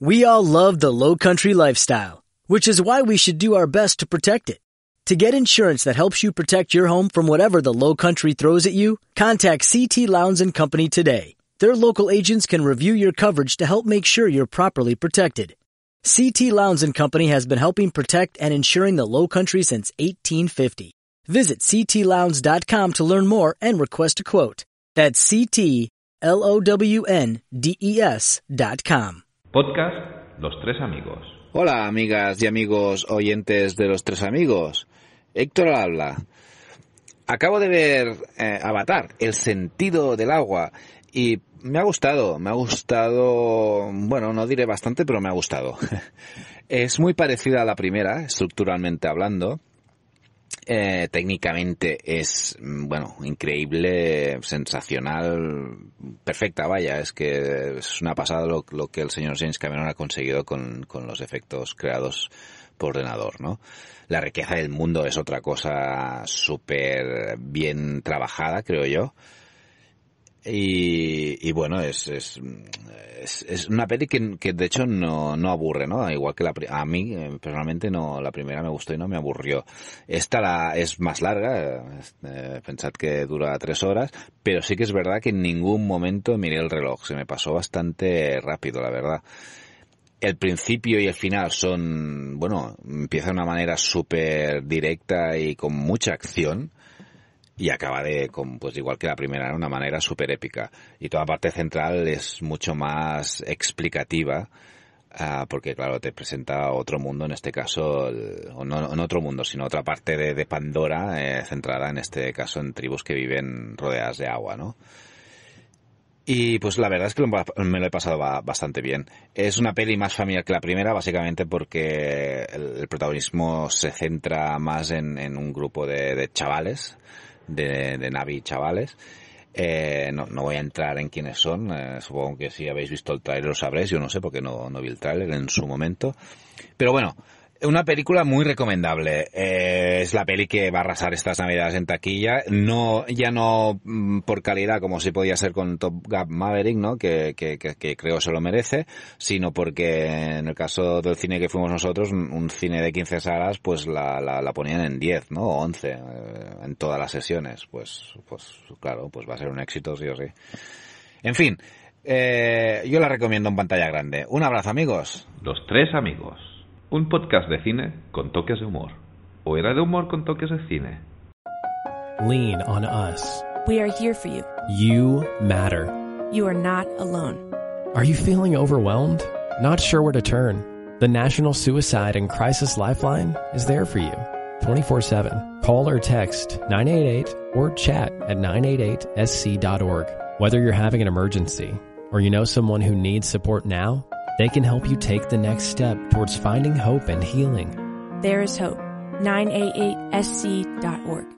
We all love the low country lifestyle, which is why we should do our best to protect it. To get insurance that helps you protect your home from whatever the low country throws at you, contact CT Lowndes and Company today. Their local agents can review your coverage to help make sure you're properly protected. CT Lowndes and Company has been helping protect and insuring the low country since 1850. Visit ctlowndes.com to learn more and request a quote. That's ctlownds.com. Podcast Los Tres Amigos. Hola amigas y amigos oyentes de Los Tres Amigos. Héctor habla. Acabo de ver eh, Avatar, el sentido del agua, y me ha gustado, me ha gustado, bueno, no diré bastante, pero me ha gustado. es muy parecida a la primera, estructuralmente hablando. Eh, técnicamente es, mm, bueno, increíble, sensacional, perfecta, vaya, es que es una pasada lo, que el señor James Cameron ha conseguido con, con los efectos creados por ordenador, ¿no? La riqueza del mundo es otra cosa súper bien trabajada, creo yo. Y, bueno, es, es, una peli que, de hecho no, aburre, ¿no? Igual que la a mí eh, personalmente no la primera me gustó y no me aburrió. Esta la, es más larga, eh, pensad que dura tres horas, pero sí que es verdad que en ningún momento miré el reloj, se me pasó bastante rápido, la verdad el principio y el final son, bueno, empieza de una manera súper directa y con mucha acción y acaba de, pues igual que la primera, de una manera súper épica. Y toda la parte central es mucho más explicativa, ah, porque claro, te presenta otro mundo, en este caso, o no, otro mundo, sino otra parte de, Pandora, eh, centrada en este caso en tribus que viven rodeadas de agua, ¿no? Y pues la verdad es que me lo he pasado bastante bien. Es una peli más familiar que la primera, básicamente porque el, protagonismo se centra más en, en un grupo de, de chavales de, Navi chavales. Eh, no, no, voy a entrar en quiénes son, eh, supongo que si habéis visto el trailer lo sabréis, yo no sé porque no, no vi el trailer en su momento. Pero bueno, una película muy recomendable. Eh, es la peli que va a arrasar estas navidades en taquilla. No, ya no mm, por calidad como si podía ser con Top Gun Maverick, ¿no? Que, que, que, creo se lo merece, sino porque en el caso del cine que fuimos nosotros, un cine de 15 salas, pues la, ponían en 10, ¿no? O 11 eh, en todas las sesiones. Pues, pues claro, pues va a ser un éxito sí o sí. En fin, eh, yo la recomiendo en pantalla grande. Un abrazo amigos. Los tres amigos. Un podcast de cine con toques de humor. ¿O era de humor con toques de cine? Lean on us. We are here for you. You matter. You are not alone. Are you feeling overwhelmed? Not sure where to turn? The National Suicide and Crisis Lifeline is there for you 24 7. Call or text 988 or chat at 988sc.org. Whether you're having an emergency or you know someone who needs support now, they can help you take the next step towards finding hope and healing. There is hope. 988sc.org.